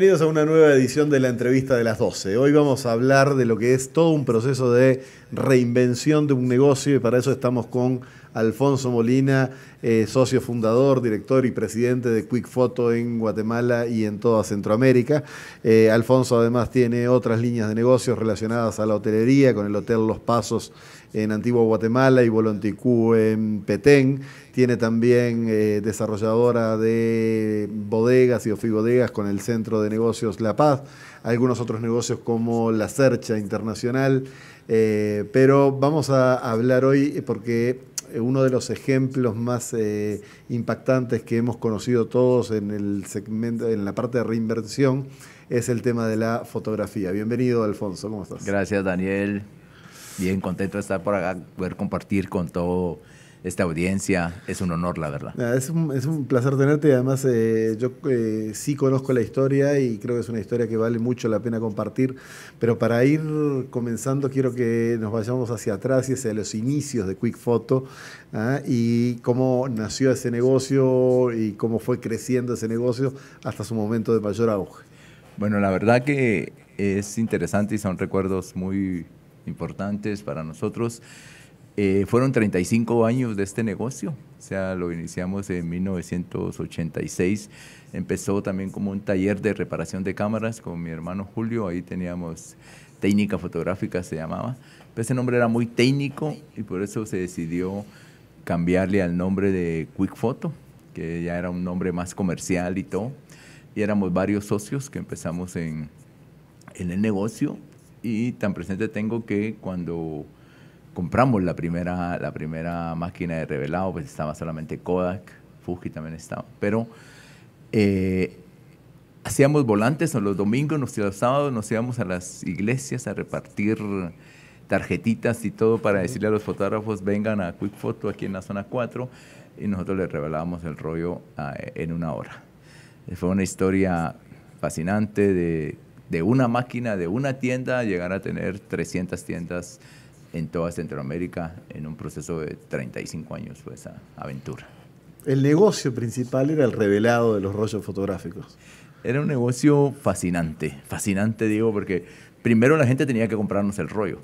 bienvenidos a una nueva edición de la entrevista de las 12. Hoy vamos a hablar de lo que es todo un proceso de reinvención de un negocio y para eso estamos con Alfonso Molina, eh, socio fundador, director y presidente de Quick Photo en Guatemala y en toda Centroamérica. Eh, Alfonso además tiene otras líneas de negocios relacionadas a la hotelería, con el Hotel Los Pasos en Antigua Guatemala y Volonticú en Petén. Tiene también eh, desarrolladora de bodegas y bodegas con el Centro de Negocios La Paz, algunos otros negocios como La Cercha Internacional. Eh, pero vamos a hablar hoy porque eh, uno de los ejemplos más impactantes que hemos conocido todos en el segmento, en la parte de reinversión, es el tema de la fotografía. Bienvenido, Alfonso, ¿cómo estás? Gracias, Daniel. Bien contento de estar por acá, poder compartir con toda esta audiencia. Es un honor, la verdad. Es un, placer tenerte además eh, yo eh, sí conozco la historia y creo que es una historia que vale mucho la pena compartir. Pero para ir comenzando, quiero que nos vayamos hacia atrás y hacia los inicios de Quick Photo ¿ah? y cómo nació ese negocio y cómo fue creciendo ese negocio hasta su momento de mayor auge. Bueno, la verdad que es interesante y son recuerdos muy importantes para nosotros. Eh, fueron 35 años de este negocio, o sea, lo iniciamos en 1986. Empezó también como un taller de reparación de cámaras con mi hermano Julio, ahí teníamos técnica fotográfica, se llamaba. ese nombre era muy técnico y por eso se decidió cambiarle al nombre de Quick Photo, que ya era un nombre más comercial y todo. Y éramos varios socios que empezamos en, en el negocio y tan presente tengo que cuando compramos la primera, la primera máquina de revelado, pues estaba solamente Kodak, Fuji también estaba, pero eh, hacíamos volantes los domingos, los, los sábados nos íbamos a las iglesias a repartir tarjetitas y todo para decirle a los fotógrafos, vengan a Quick Photo aquí en la zona 4 y nosotros les revelábamos el rollo ah, en una hora. Fue una historia fascinante de de una máquina, de una tienda, llegar a tener 300 tiendas en toda Centroamérica en un proceso de 35 años fue esa aventura. El negocio principal era el revelado de los rollos fotográficos. Era un negocio fascinante, fascinante digo, porque primero la gente tenía que comprarnos el rollo,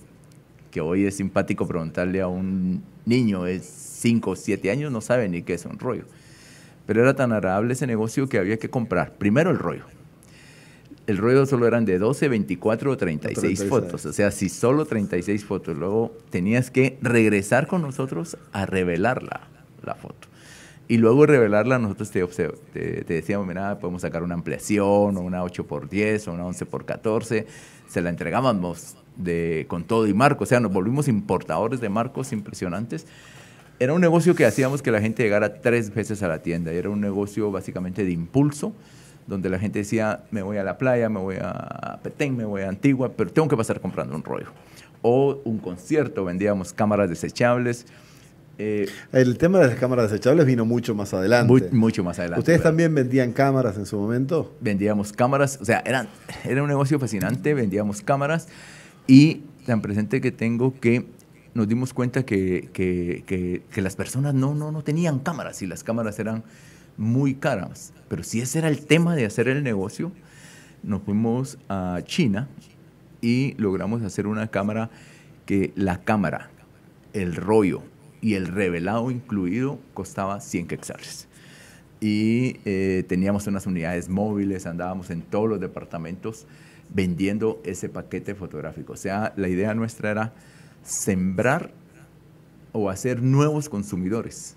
que hoy es simpático preguntarle a un niño de 5 o 7 años, no sabe ni qué es un rollo. Pero era tan agradable ese negocio que había que comprar primero el rollo el rollo solo eran de 12, 24 o 36, fotos. O sea, si solo 36 fotos, luego tenías que regresar con nosotros a revelarla, la foto. Y luego revelarla, nosotros te, te, decíamos, mira, podemos sacar una ampliación, o una 8x10, o una 11x14. Se la entregábamos de, con todo y marco. O sea, nos volvimos importadores de marcos impresionantes. Era un negocio que hacíamos que la gente llegara tres veces a la tienda. Era un negocio básicamente de impulso donde la gente decía, me voy a la playa, me voy a Petén, me voy a Antigua, pero tengo que pasar comprando un rollo. O un concierto, vendíamos cámaras desechables. Eh, el tema de las cámaras desechables vino mucho más adelante. mucho más adelante. ¿Ustedes también vendían cámaras en su momento? Vendíamos cámaras, o sea, eran, era un negocio fascinante, vendíamos cámaras y tan presente que tengo que nos dimos cuenta que, que, que, las personas no, no, no tenían cámaras y las cámaras eran muy caras. Pero si ese era el tema de hacer el negocio, nos fuimos a China y logramos hacer una cámara que la cámara, el rollo y el revelado incluido costaba 100 quetzales. Y eh, teníamos unas unidades móviles, andábamos en todos los departamentos vendiendo ese paquete fotográfico. O sea, la idea nuestra era sembrar o hacer nuevos consumidores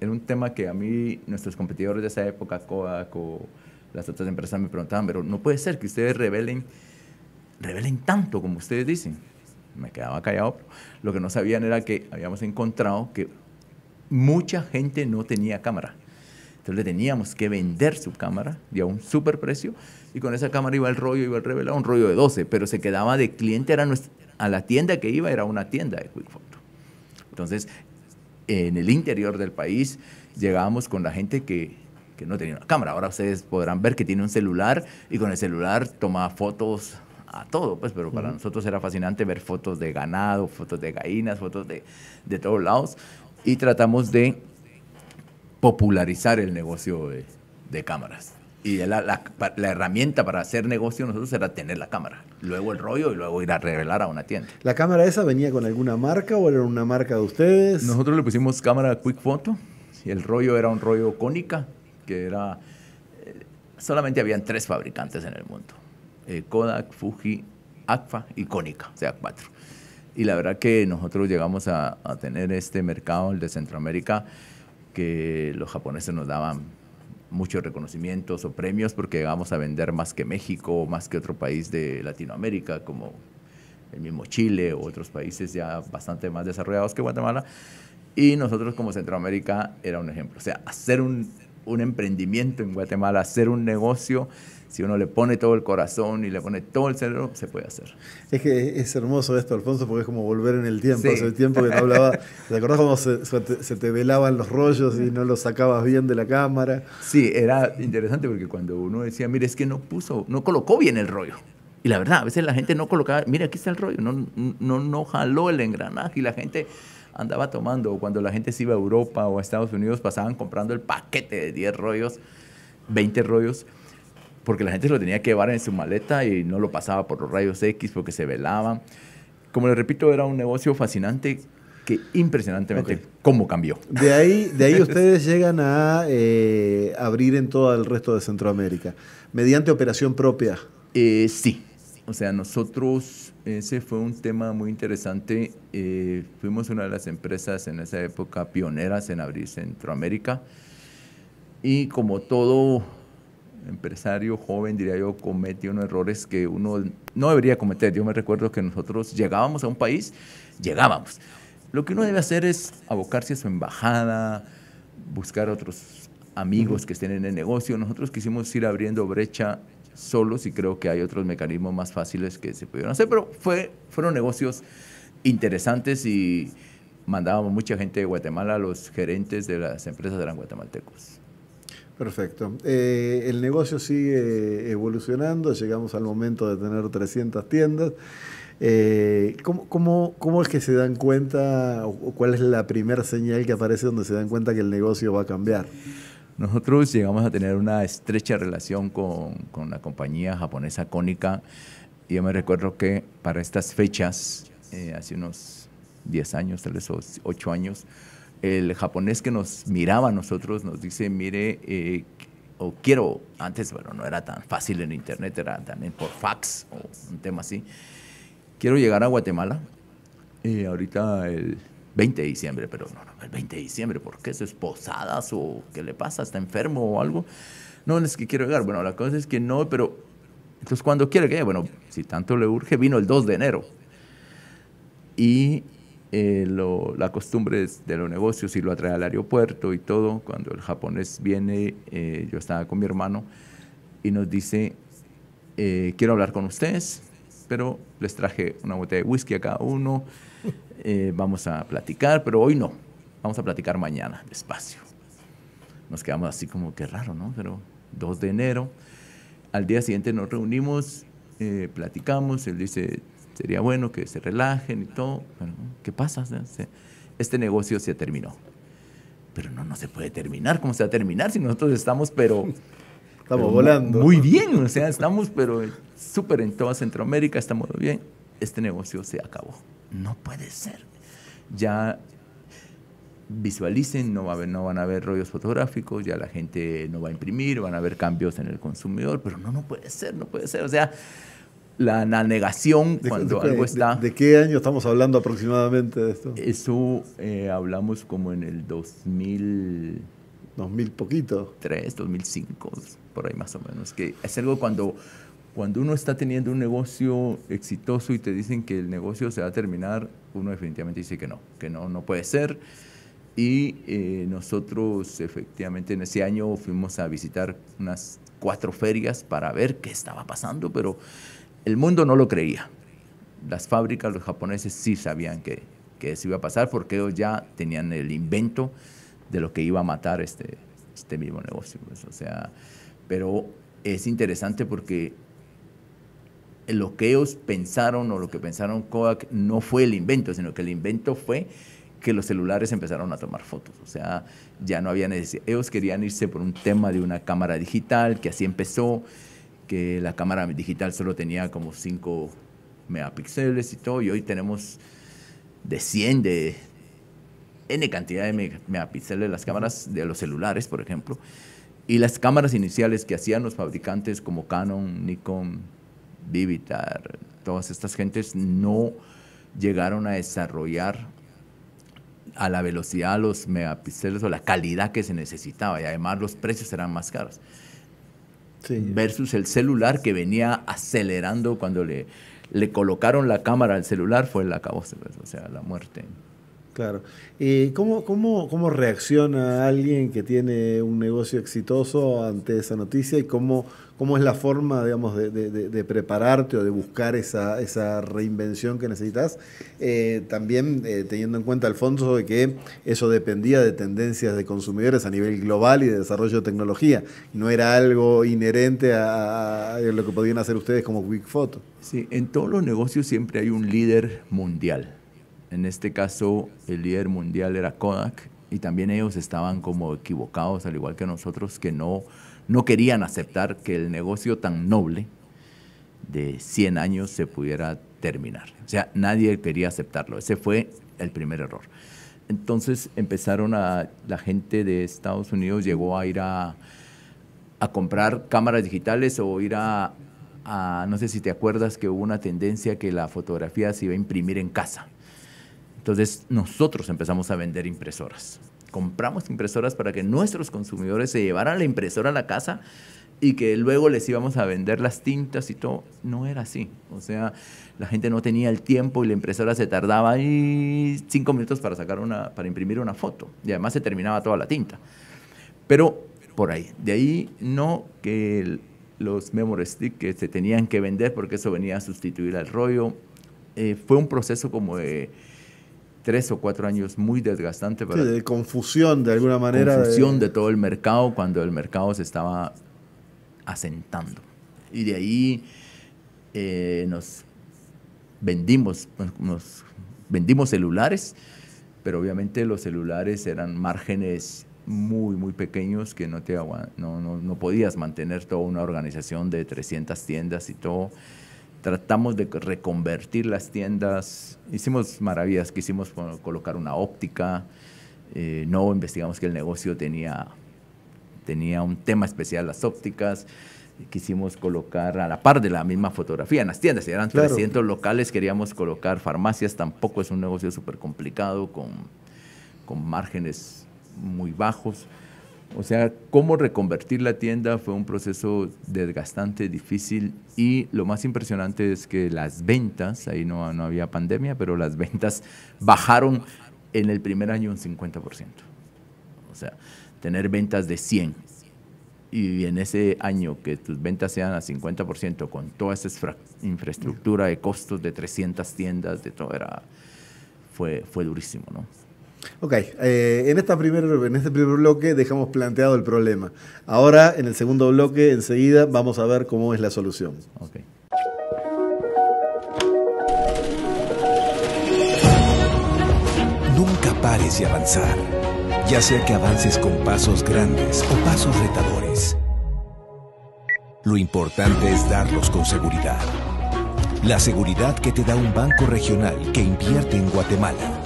era un tema que a mí, nuestros competidores de esa época, Kodak o las otras empresas me preguntaban, pero no puede ser que ustedes revelen, revelen tanto como ustedes dicen. Me quedaba callado. Lo que no sabían era que habíamos encontrado que mucha gente no tenía cámara. Entonces le teníamos que vender su cámara y a un super precio. Y con esa cámara iba el rollo, iba el revelado, un rollo de 12, pero se quedaba de cliente, era nuestra, a la tienda que iba era una tienda de Quick Photo Entonces en el interior del país llegábamos con la gente que, que no tenía una cámara. Ahora ustedes podrán ver que tiene un celular y con el celular toma fotos a todo, pues, pero para nosotros era fascinante ver fotos de ganado, fotos de gallinas, fotos de, de todos lados y tratamos de popularizar el negocio de cámaras. Y la, herramienta para hacer negocio nosotros era tener la cámara, luego el rollo y luego ir a revelar a una tienda. ¿La cámara esa venía con alguna marca o era una marca de ustedes? Nosotros le pusimos cámara Quick Photo y el rollo era un rollo cónica, que era... Eh, solamente habían tres fabricantes en el mundo, eh, Kodak, Fuji, Agfa y Cónica, o sea, cuatro. Y la verdad que nosotros llegamos a, a tener este mercado, el de Centroamérica, que los japoneses nos daban muchos reconocimientos o premios porque vamos a vender más que México o más que otro país de Latinoamérica como el mismo Chile o otros países ya bastante más desarrollados que Guatemala. Y nosotros como Centroamérica era un ejemplo. O sea, hacer un un emprendimiento en Guatemala, hacer un negocio, si uno le pone todo el corazón y le pone todo el cerebro, se puede hacer. Es que es hermoso esto, Alfonso, porque es como volver en el tiempo. Hace tiempo que hablaba. ¿Te acordás cómo se, te velaban los rollos y no los sacabas bien de la cámara? Sí, era interesante porque cuando uno decía, mire, es que no puso, no colocó bien el rollo. Y la verdad, a veces la gente no colocaba, mira, aquí está el rollo, no, no, no jaló el engranaje y la gente andaba tomando, cuando la gente se iba a Europa o a Estados Unidos, pasaban comprando el paquete de 10 rollos, 20 rollos, porque la gente lo tenía que llevar en su maleta y no lo pasaba por los rayos X porque se velaban. Como les repito, era un negocio fascinante que impresionantemente cómo cambió. De ahí, de ahí ustedes llegan a eh, abrir en todo el resto de Centroamérica, mediante operación propia. Eh, sí, o sea, nosotros, ese fue un tema muy interesante. Eh, fuimos una de las empresas en esa época pioneras en abrir Centroamérica. Y como todo empresario joven, diría yo, comete unos errores que uno no debería cometer. Yo me recuerdo que nosotros llegábamos a un país, llegábamos. Lo que uno debe hacer es abocarse a su embajada, buscar otros amigos que estén en el negocio. Nosotros quisimos ir abriendo brecha solos y creo que hay otros mecanismos más fáciles que se pudieron hacer, pero fue, fueron negocios interesantes y mandábamos mucha gente de Guatemala a los gerentes de las empresas eran guatemaltecos. Perfecto. Eh, el negocio sigue evolucionando, llegamos al momento de tener 300 tiendas. Eh, cómo, es que se dan cuenta o cuál es la primera señal que aparece donde se dan cuenta que el negocio va a cambiar? Nosotros llegamos a tener una estrecha relación con, con la compañía japonesa Cónica. Y yo me recuerdo que para estas fechas, eh, hace unos 10 años, tal vez 8 años, el japonés que nos miraba a nosotros nos dice, mire, eh, o quiero, antes, bueno, no era tan fácil en internet, era también por fax o un tema así, quiero llegar a Guatemala. Eh, ahorita el 20 de diciembre, pero no, no, el 20 de diciembre, ¿por qué? es posadas o qué le pasa? ¿Está enfermo o algo? No, es que quiero llegar. Bueno, la cosa es que no, pero entonces cuando quiere que bueno, si tanto le urge, vino el 2 de enero. Y eh, la costumbre de los negocios y lo atrae al aeropuerto y todo, cuando el japonés viene, eh, yo estaba con mi hermano y nos dice, eh, quiero hablar con ustedes, pero les traje una botella de whisky a cada uno eh, vamos a platicar, pero hoy no. Vamos a platicar mañana, despacio. Nos quedamos así como que raro, ¿no? Pero 2 de enero. Al día siguiente nos reunimos, eh, platicamos, él dice, sería bueno que se relajen y todo. ¿qué pasa? Este negocio se terminó. Pero no, no se puede terminar. ¿Cómo se va a terminar si nosotros estamos, pero... Estamos volando. Muy bien, o sea, estamos, pero súper en toda Centroamérica, estamos bien. Este negocio se acabó no puede ser. Ya visualicen, no, va no van a haber rollos fotográficos, ya la gente no va a imprimir, van a haber cambios en el consumidor, pero no, no puede ser, no puede ser. O sea, la, negación cuando algo está... De, qué año estamos hablando aproximadamente de esto? Eso eh, hablamos como en el 2000... 2000 poquito. 3, 2005, por ahí más o menos. Que es algo cuando cuando uno está teniendo un negocio exitoso y te dicen que el negocio se va a terminar, uno definitivamente dice que no, que no, no puede ser. Y eh, nosotros efectivamente en ese año fuimos a visitar unas cuatro ferias para ver qué estaba pasando, pero el mundo no lo creía. Las fábricas, los japoneses sí sabían que, que eso iba a pasar porque ellos ya tenían el invento de lo que iba a matar este, este mismo negocio. Pues, o sea, pero es interesante porque lo que ellos pensaron o lo que pensaron Kodak no fue el invento, sino que el invento fue que los celulares empezaron a tomar fotos. O sea, ya no había necesidad. Ellos querían irse por un tema de una cámara digital, que así empezó, que la cámara digital solo tenía como 5 megapíxeles y todo, y hoy tenemos de 100, de N cantidad de megapíxeles las cámaras de los celulares, por ejemplo. Y las cámaras iniciales que hacían los fabricantes como Canon, Nikon, Vivitar, todas estas gentes no llegaron a desarrollar a la velocidad, los megapíxeles o la calidad que se necesitaba y además los precios eran más caros. Versus el celular que venía acelerando cuando le, le colocaron la cámara al celular, fue la causa, pues, o sea, la muerte. Claro. ¿Y cómo, cómo, cómo reacciona alguien que tiene un negocio exitoso ante esa noticia y cómo, ¿Cómo es la forma, digamos, de, prepararte o de buscar esa, reinvención que necesitas? Eh, también eh, teniendo en cuenta, Alfonso, de que eso dependía de tendencias de consumidores a nivel global y de desarrollo de tecnología. No era algo inherente a, lo que podían hacer ustedes como Quick Photo. Sí, en todos los negocios siempre hay un líder mundial. En este caso, el líder mundial era Kodak y también ellos estaban como equivocados, al igual que nosotros, que no no querían aceptar que el negocio tan noble de 100 años se pudiera terminar. O sea, nadie quería aceptarlo. Ese fue el primer error. Entonces empezaron a, la gente de Estados Unidos llegó a ir a, comprar cámaras digitales o ir a, a, no sé si te acuerdas que hubo una tendencia que la fotografía se iba a imprimir en casa. Entonces nosotros empezamos a vender impresoras compramos impresoras para que nuestros consumidores se llevaran la impresora a la casa y que luego les íbamos a vender las tintas y todo. No era así. O sea, la gente no tenía el tiempo y la impresora se tardaba ahí cinco minutos para, sacar una, para imprimir una foto. Y además se terminaba toda la tinta. Pero por ahí. De ahí no que los memory stick que se tenían que vender porque eso venía a sustituir al rollo. Eh, fue un proceso como de tres o cuatro años muy desgastante. Para de confusión de alguna manera. Confusión de... todo el mercado cuando el mercado se estaba asentando. Y de ahí eh, nos vendimos, nos vendimos celulares, pero obviamente los celulares eran márgenes muy, muy pequeños que no, te no, no, no podías mantener toda una organización de 300 tiendas y todo tratamos de reconvertir las tiendas. Hicimos maravillas, quisimos colocar una óptica, eh, no investigamos que el negocio tenía, tenía un tema especial, las ópticas. Quisimos colocar a la par de la misma fotografía en las tiendas, eran 300 locales, queríamos colocar farmacias, tampoco es un negocio súper complicado, con márgenes muy bajos. O sea, cómo reconvertir la tienda fue un proceso desgastante, difícil y lo más impresionante es que las ventas, ahí no, había pandemia, pero las ventas bajaron en el primer año un 50%. O sea, tener ventas de 100 y en ese año que tus ventas sean a 50% con toda esa infraestructura de costos de 300 tiendas, de todo era, fue, fue durísimo, ¿no? Ok, eh, en, en este primer bloque dejamos planteado el problema. Ahora, en el segundo bloque, enseguida, vamos a ver cómo es la solución. Nunca pares de avanzar, ya sea que avances con pasos grandes o pasos retadores. Lo importante es darlos con seguridad. La seguridad que te da un banco regional que invierte en Guatemala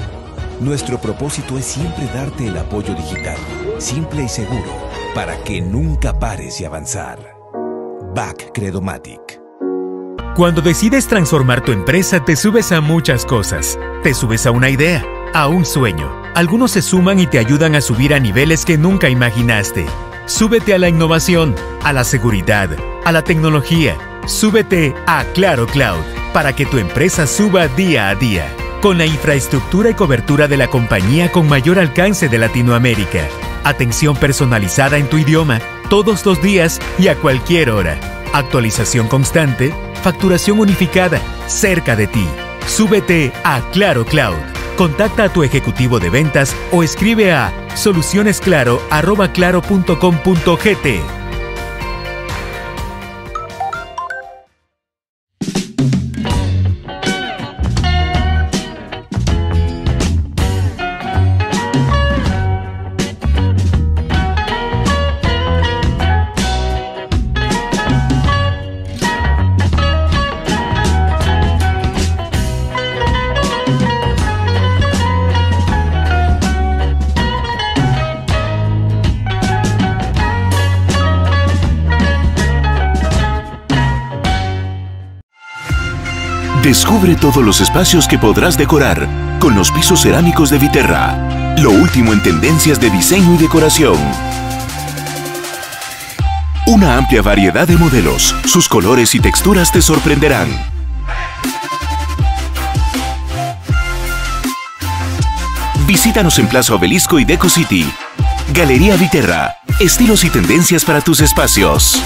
nuestro propósito es siempre darte el apoyo digital, simple y seguro, para que nunca pares de avanzar. Back Credomatic. Cuando decides transformar tu empresa, te subes a muchas cosas. Te subes a una idea, a un sueño. Algunos se suman y te ayudan a subir a niveles que nunca imaginaste. Súbete a la innovación, a la seguridad, a la tecnología. Súbete a Claro Cloud para que tu empresa suba día a día con la infraestructura y cobertura de la compañía con mayor alcance de Latinoamérica. Atención personalizada en tu idioma, todos los días y a cualquier hora. Actualización constante, facturación unificada, cerca de ti. Súbete a Claro Cloud. Contacta a tu ejecutivo de ventas o escribe a solucionesclaro.com.gt. Descubre todos los espacios que podrás decorar con los pisos cerámicos de Viterra. Lo último en tendencias de diseño y decoración. Una amplia variedad de modelos, sus colores y texturas te sorprenderán. Visítanos en Plaza Obelisco y Deco City. Galería Viterra, estilos y tendencias para tus espacios.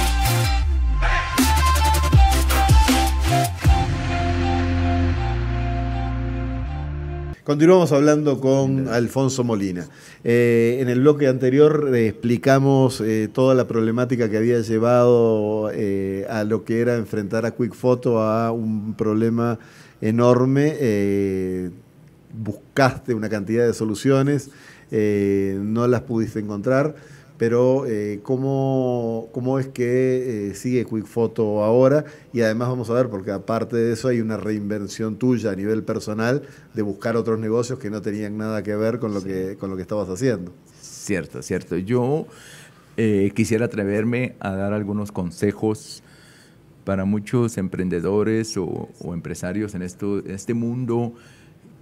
Continuamos hablando con Alfonso Molina. Eh, en el bloque anterior eh, explicamos eh, toda la problemática que había llevado a lo que era enfrentar a Quick Photo a un problema enorme. buscaste una cantidad de soluciones, no las pudiste encontrar pero eh, ¿cómo, es que eh, sigue Quick Photo ahora? Y además vamos a ver, porque aparte de eso hay una reinvención tuya a nivel personal de buscar otros negocios que no tenían nada que ver con lo, que, con lo que estabas haciendo. Cierto, cierto. Yo eh, quisiera atreverme a dar algunos consejos para muchos emprendedores o, empresarios en, esto, este mundo.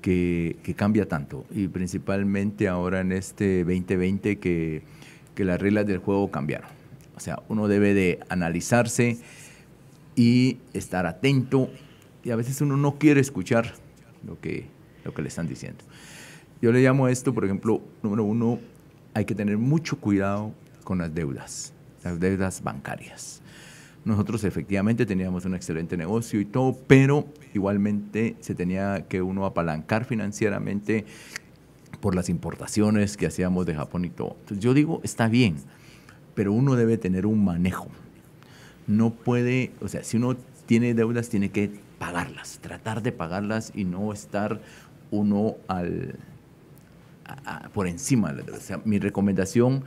Que, que cambia tanto y principalmente ahora en este 2020 que que las reglas del juego cambiaron. O sea, uno debe de analizarse y estar atento. Y a veces uno no quiere escuchar lo que, lo que le están diciendo. Yo le llamo a esto, por ejemplo, número uno, hay que tener mucho cuidado con las deudas, las deudas bancarias. Nosotros efectivamente teníamos un excelente negocio y todo, pero igualmente se tenía que uno apalancar financieramente por las importaciones que hacíamos de Japón y todo. Entonces yo digo, está bien, pero uno debe tener un manejo. No puede, o sea, si uno tiene deudas, tiene que pagarlas, tratar de pagarlas y no estar uno al, por encima de O sea, mi recomendación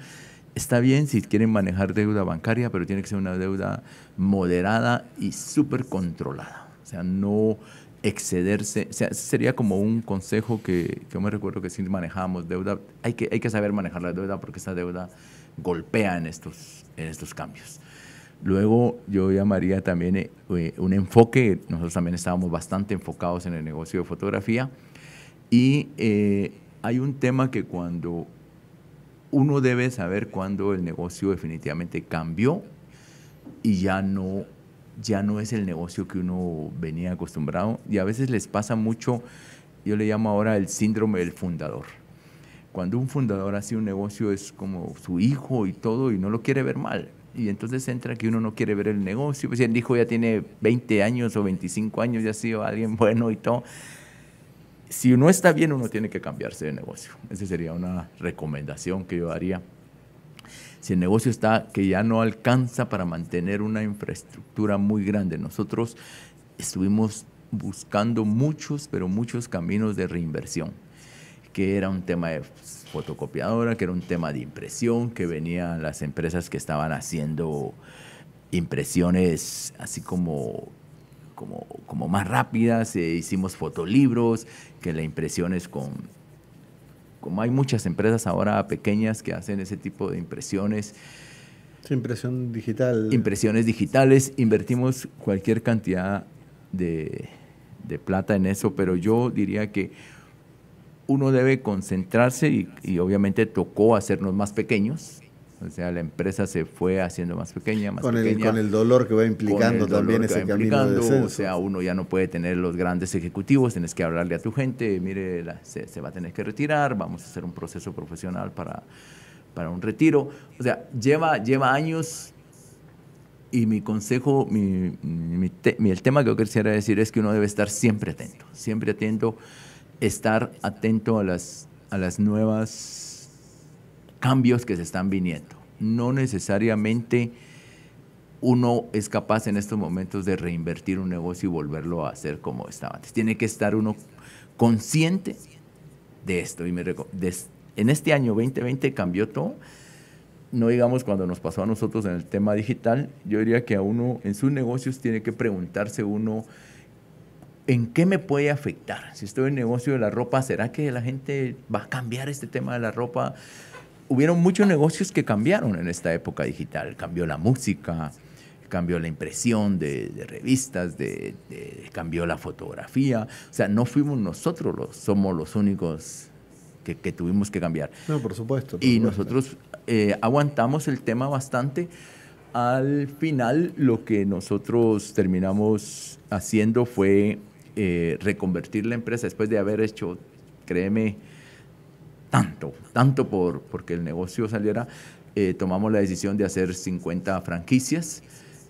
está bien si quieren manejar deuda bancaria, pero tiene que ser una deuda moderada y súper controlada. O sea, no excederse, sería como un consejo que, yo me recuerdo que si manejamos deuda, hay que, hay que saber manejar la deuda porque esa deuda golpea en estos, en estos cambios. Luego yo llamaría también eh, eh, un enfoque, nosotros también estábamos bastante enfocados en el negocio de fotografía y eh, hay un tema que cuando uno debe saber cuando el negocio definitivamente cambió y ya no ya no es el negocio que uno venía acostumbrado y a veces les pasa mucho, yo le llamo ahora el síndrome del fundador. Cuando un fundador hace un negocio es como su hijo y todo y no lo quiere ver mal. Y entonces entra que uno no quiere ver el negocio. Pues el hijo ya tiene 20 años o 25 años, ya ha sido alguien bueno y todo. Si uno está bien, uno tiene que cambiarse de negocio. Esa sería una recomendación que yo daría. Si el negocio está que ya no alcanza para mantener una infraestructura muy grande, nosotros estuvimos buscando muchos, pero muchos caminos de reinversión, que era un tema de fotocopiadora, que era un tema de impresión, que venían las empresas que estaban haciendo impresiones así como como, más rápidas, eh, hicimos fotolibros, que la impresión es con como hay muchas empresas ahora pequeñas que hacen ese tipo de impresiones. impresión digital. Impresiones digitales, invertimos cualquier cantidad de, plata en eso, pero yo diría que uno debe concentrarse y, y obviamente tocó hacernos más pequeños o sea, la empresa se fue haciendo más pequeña, más pequeña. con el dolor que va implicando también ese camino de O sea, uno ya no puede tener los grandes ejecutivos, tienes que hablarle a tu gente, mire, se, va a tener que retirar, vamos a hacer un proceso profesional para, para un retiro. O sea, lleva, lleva años y mi consejo, mi, el tema que yo quisiera decir es que uno debe estar siempre atento, siempre atento, estar atento a las, a las nuevas cambios que se están viniendo. No necesariamente uno es capaz en estos momentos de reinvertir un negocio y volverlo a hacer como estaba antes. Tiene que estar uno consciente de esto. Y me en este año 2020 cambió todo. No digamos cuando nos pasó a nosotros en el tema digital, yo diría que a uno en sus negocios tiene que preguntarse uno en qué me puede afectar. Si estoy en negocio de la ropa, ¿será que la gente va a cambiar este tema de la ropa? hubieron muchos negocios que cambiaron en esta época digital. Cambió la música, cambió la impresión de, revistas, de, cambió la fotografía. O sea, no fuimos nosotros los, somos los únicos que, tuvimos que cambiar. No, por supuesto. y nosotros eh, aguantamos el tema bastante. Al final, lo que nosotros terminamos haciendo fue eh, reconvertir la empresa después de haber hecho, créeme, tanto, tanto por, porque el negocio saliera, eh, tomamos la decisión de hacer 50 franquicias.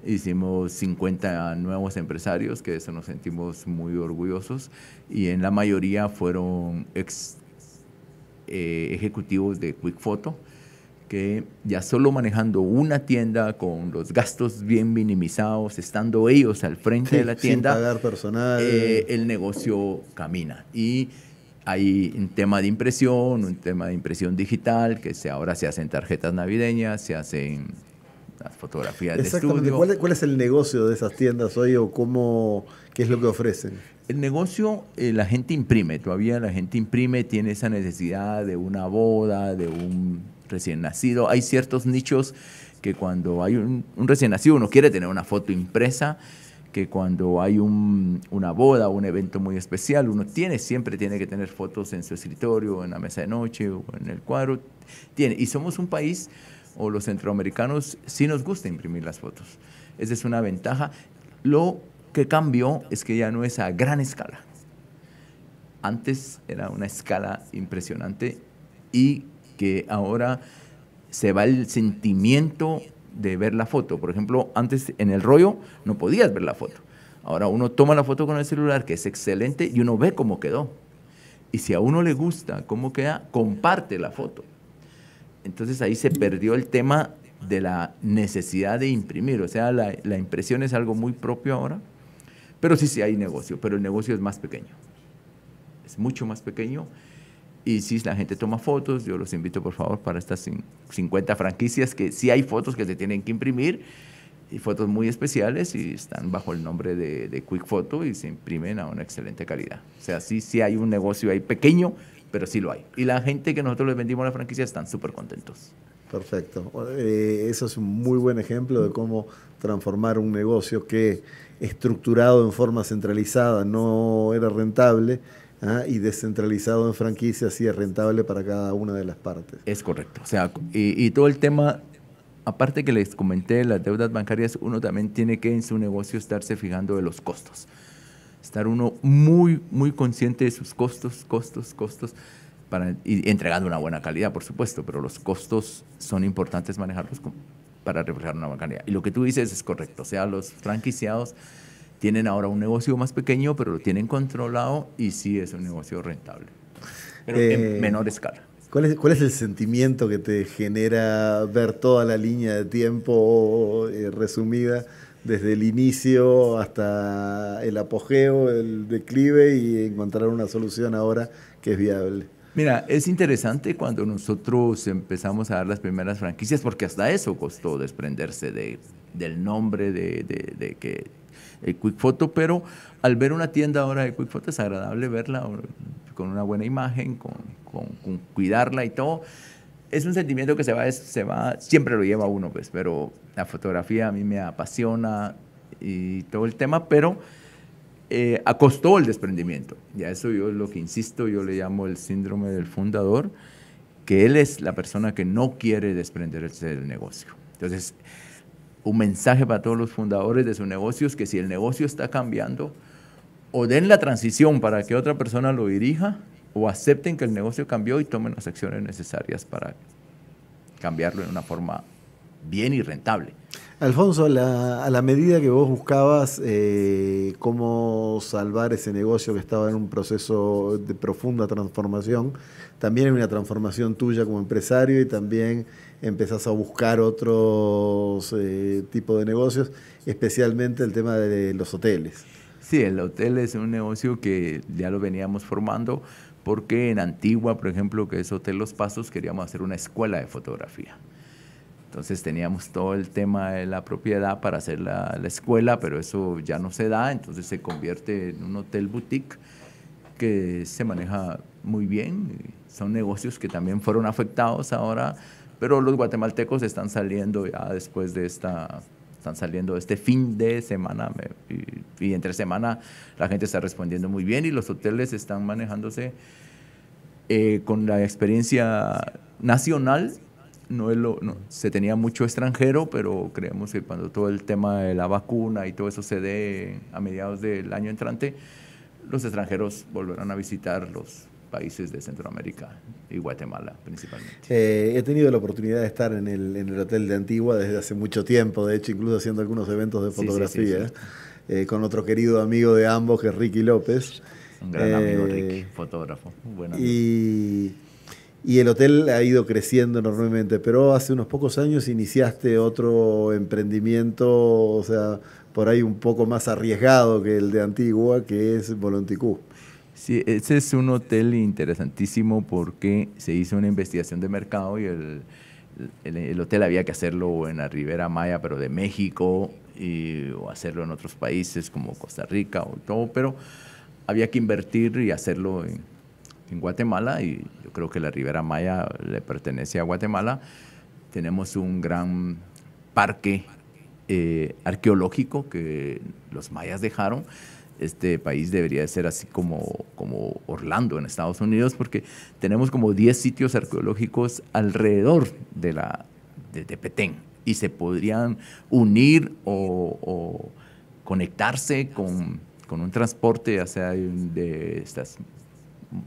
Hicimos 50 nuevos empresarios, que de eso nos sentimos muy orgullosos, y en la mayoría fueron ex, eh, ejecutivos de Quick Photo, que ya solo manejando una tienda con los gastos bien minimizados, estando ellos al frente de la tienda, eh, el negocio camina. Y hay un tema de impresión, un tema de impresión digital, que se, ahora se hacen tarjetas navideñas, se hacen las fotografías de estudio. ¿Cuál es, ¿Cuál es el negocio de esas tiendas hoy o cómo, qué es lo que ofrecen? El negocio, eh, la gente imprime, todavía la gente imprime, tiene esa necesidad de una boda, de un recién nacido. Hay ciertos nichos que cuando hay un recién nacido uno quiere tener una foto impresa, que cuando hay una boda, un evento muy especial, uno tiene, siempre tiene que tener fotos en su escritorio, en la mesa de noche o en el cuadro. Tiene. Y somos un país, o los centroamericanos, sí nos gusta imprimir las fotos. Esa es una ventaja. Lo que cambió es que ya no es a gran escala. Antes era una escala impresionante y que ahora se va el sentimiento de ver la foto. Por ejemplo, antes en el rollo no podías ver la foto. Ahora uno toma la foto con el celular, que es excelente, y uno ve cómo quedó. Y si a uno le gusta cómo queda, comparte la foto. Entonces ahí se perdió el tema de la necesidad de imprimir. O sea, la, impresión es algo muy propio ahora. Pero sí, sí hay negocio, pero el negocio es más pequeño. Es mucho más pequeño y si la gente toma fotos, yo los invito por favor para estas 50 franquicias que sí hay fotos que se tienen que imprimir y fotos muy especiales y están bajo el nombre de, Quick Photo y se imprimen a una excelente calidad. O sea, sí, hay un negocio ahí pequeño, pero sí lo hay. Y la gente que nosotros les vendimos la franquicia están súper contentos. Perfecto. Eh, eso es un muy buen ejemplo de cómo transformar un negocio que estructurado en forma centralizada no era rentable ¿ah? y descentralizado en franquicias y es rentable para cada una de las partes. Es correcto. O sea, y, y todo el tema aparte que les comenté las deudas bancarias, uno también tiene que en su negocio estarse fijando de los costos. Estar uno muy, muy consciente de sus costos, costos, costos, para, y entregando una buena calidad, por supuesto, pero los costos son importantes manejarlos para reflejar una bancaria. Y lo que tú dices es correcto, o sea, los franquiciados tienen ahora un negocio más pequeño, pero lo tienen controlado y sí es un negocio rentable, pero en eh, menor escala. ¿Cuál es, ¿Cuál es, el sentimiento que te genera ver toda la línea de tiempo eh, resumida desde el inicio hasta el apogeo, el declive y encontrar una solución ahora que es viable? Mira, es interesante cuando nosotros empezamos a dar las primeras franquicias, porque hasta eso costó desprenderse de, del nombre, de, de que el eh, Quick Photo, pero al ver una tienda ahora de Quick Photo es agradable verla con una buena imagen, con, cuidarla y todo. Es un sentimiento que se va, se va, siempre lo lleva uno, pues, pero la fotografía a mí me apasiona y todo el tema, pero eh, acostó el desprendimiento. Y a eso yo lo que insisto, yo le llamo el síndrome del fundador, que él es la persona que no quiere desprenderse del negocio. Entonces, un mensaje para todos los fundadores de sus negocios, que si el negocio está cambiando, o den la transición para que otra persona lo dirija, o acepten que el negocio cambió y tomen las acciones necesarias para cambiarlo en una forma bien y rentable. Alfonso, a la medida que vos buscabas eh, cómo salvar ese negocio que estaba en un proceso de profunda transformación, también en una transformación tuya como empresario y también empezás a buscar otros eh, tipo tipos de negocios, especialmente el tema de los hoteles. Sí, el hotel es un negocio que ya lo veníamos formando porque en Antigua, por ejemplo, que es Hotel Los Pasos, queríamos hacer una escuela de fotografía. Entonces teníamos todo el tema de la propiedad para hacer la, escuela, pero eso ya no se da, entonces se convierte en un hotel boutique que se maneja muy bien. Son negocios que también fueron afectados ahora, pero los guatemaltecos están saliendo ya después de esta están saliendo este fin de semana y, entre semana la gente está respondiendo muy bien y los hoteles están manejándose eh, con la experiencia nacional no se tenía mucho extranjero, pero creemos que cuando todo el tema de la vacuna y todo eso se dé a mediados del año entrante, los extranjeros volverán a visitar los países de Centroamérica y Guatemala principalmente. Eh, he tenido la oportunidad de estar en el, en el, Hotel de Antigua desde hace mucho tiempo, de hecho incluso haciendo algunos eventos de fotografía, eh, con otro querido amigo de ambos que es Ricky López. Un gran amigo eh, Ricky, fotógrafo. Y y el hotel ha ido creciendo enormemente, pero hace unos pocos años iniciaste otro emprendimiento, o sea, por ahí un poco más arriesgado que el de Antigua, que es Volonticú. Sí, ese es un hotel interesantísimo porque se hizo una investigación de mercado y el, el, hotel había que hacerlo en la Ribera Maya, pero de México, y, o hacerlo en otros países como Costa Rica o todo, pero había que invertir y hacerlo en, en Guatemala y yo creo que la Ribera Maya le pertenece a Guatemala. Tenemos un gran parque eh, arqueológico que los mayas dejaron. Este país debería ser así como, como Orlando en Estados Unidos porque tenemos como 10 sitios arqueológicos alrededor de, la, de, Petén y se podrían unir o, conectarse con, con, un transporte, ya sea de estas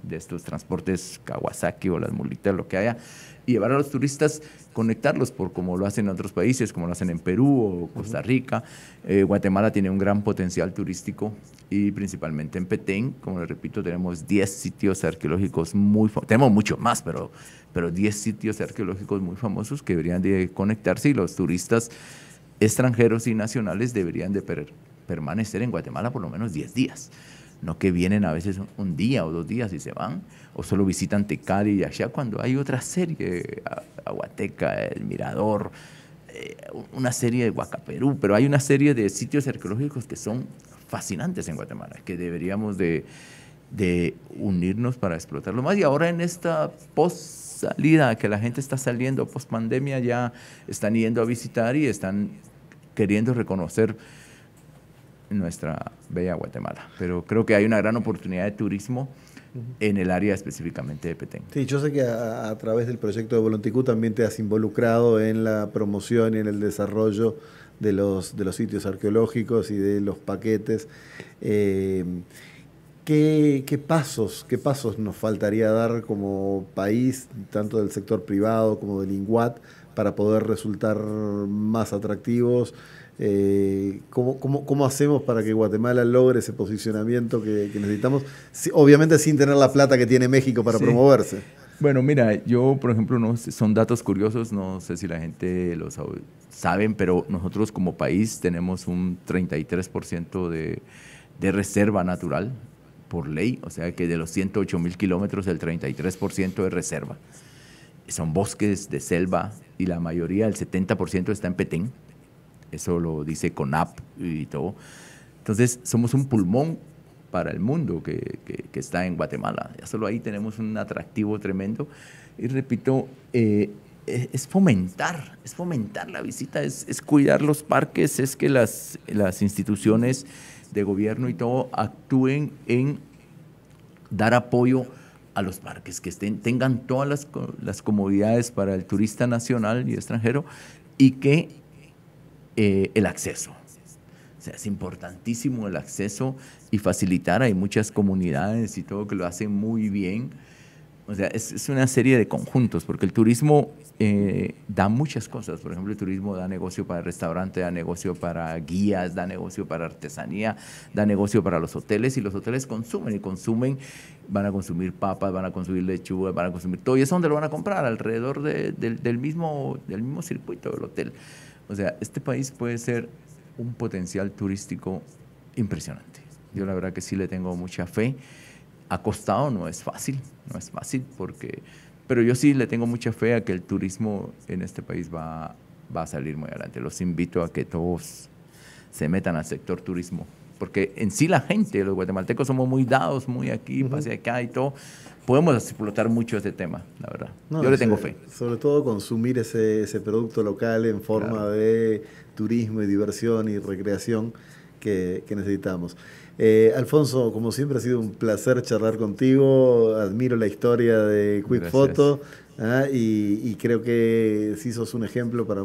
de estos transportes Kawasaki o las mulitas, lo que haya, y llevar a los turistas, conectarlos por como lo hacen en otros países, como lo hacen en Perú o Costa Rica. Eh, Guatemala tiene un gran potencial turístico y principalmente en Petén, como les repito, tenemos 10 sitios arqueológicos muy famosos, tenemos muchos más, pero, pero 10 sitios arqueológicos muy famosos que deberían de conectarse y los turistas extranjeros y nacionales deberían de permanecer en Guatemala por lo menos 10 días no que vienen a veces un día o dos días y se van, o solo visitan Tecari y allá cuando hay otra serie, Aguateca, El Mirador, eh, una serie de Guacaperú, pero hay una serie de sitios arqueológicos que son fascinantes en Guatemala, que deberíamos de, unirnos para explotarlo más. Y ahora en esta post salida, que la gente está saliendo post pandemia, ya están yendo a visitar y están queriendo reconocer nuestra bella Guatemala. Pero creo que hay una gran oportunidad de turismo en el área específicamente de Petén. Sí, yo sé que a, través del proyecto de Volonticú también te has involucrado en la promoción y en el desarrollo de los, de los sitios arqueológicos y de los paquetes. Eh, ¿qué, pasos, ¿Qué pasos nos faltaría dar como país, tanto del sector privado como del INGUAT, para poder resultar más atractivos? Eh, ¿cómo, cómo, hacemos para que Guatemala logre ese posicionamiento que, necesitamos? obviamente sin tener la plata que tiene México para promoverse. Bueno, mira, yo, por ejemplo, no, son datos curiosos, no sé si la gente los sabe, saben, pero nosotros como país tenemos un 33% de, de reserva natural por ley, o sea que de los 108 mil kilómetros, el 33% es reserva. Son bosques de selva y la mayoría, el 70% está en Petén eso lo dice CONAP y todo. Entonces, somos un pulmón para el mundo que, está en Guatemala. Ya solo ahí tenemos un atractivo tremendo. Y repito, eh, e-, es fomentar, es fomentar la visita, es, cuidar los parques, es que las, las instituciones de gobierno y todo actúen en dar apoyo a los parques, que estén, tengan todas las, las comodidades para el turista nacional y extranjero y que eh, el acceso. O sea, es importantísimo el acceso y facilitar. Hay muchas comunidades y todo que lo hacen muy bien. O sea, es, una serie de conjuntos, porque el turismo eh, da muchas cosas. Por ejemplo, el turismo da negocio para el restaurante, da negocio para guías, da negocio para artesanía, da negocio para los hoteles y los hoteles consumen y consumen, van a consumir papas, van a consumir lechuga, van a consumir todo. Y es donde lo van a comprar, alrededor del, mismo, del mismo circuito del hotel. O sea, este país puede ser un potencial turístico impresionante. Yo la verdad que sí le tengo mucha fe. Ha costado, no es fácil, no es fácil porque... Pero yo sí le tengo mucha fe a que el turismo en este país va a salir muy adelante. Los invito a que todos se metan al sector turismo porque en sí la gente, los guatemaltecos somos muy dados, muy aquí, uh hacia acá y todo. Podemos explotar mucho ese tema, la verdad. Yo le tengo fe. Sobre todo consumir ese, producto local en forma de turismo y diversión y recreación que, necesitamos. Eh, Alfonso, como siempre ha sido un placer charlar contigo. Admiro la historia de Quick Photo ¿ah? y, y creo que sí sos un ejemplo para...